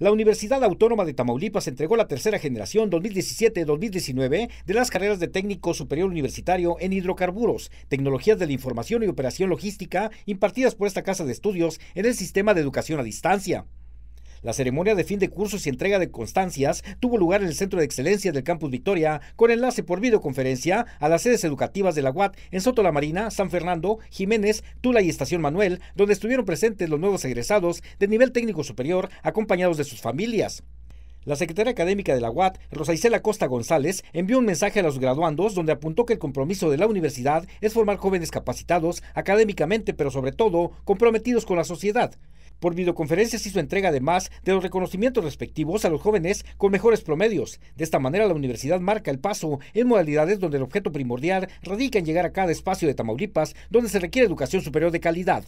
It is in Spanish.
La Universidad Autónoma de Tamaulipas entregó la tercera generación 2017-2019 de las carreras de técnico superior universitario en hidrocarburos, tecnologías de la información y operación logística impartidas por esta casa de estudios en el sistema de educación a distancia. La ceremonia de fin de cursos y entrega de constancias tuvo lugar en el Centro de Excelencia del Campus Victoria, con enlace por videoconferencia a las sedes educativas de la UAT en Soto La Marina, San Fernando, Jiménez, Tula y Estación Manuel, donde estuvieron presentes los nuevos egresados de nivel técnico superior, acompañados de sus familias. La secretaria académica de la UAT, Rosa Isela Costa González, envió un mensaje a los graduandos donde apuntó que el compromiso de la universidad es formar jóvenes capacitados académicamente, pero sobre todo comprometidos con la sociedad. Por videoconferencias se hizo entrega además de los reconocimientos respectivos a los jóvenes con mejores promedios. De esta manera la universidad marca el paso en modalidades donde el objeto primordial radica en llegar a cada espacio de Tamaulipas donde se requiere educación superior de calidad.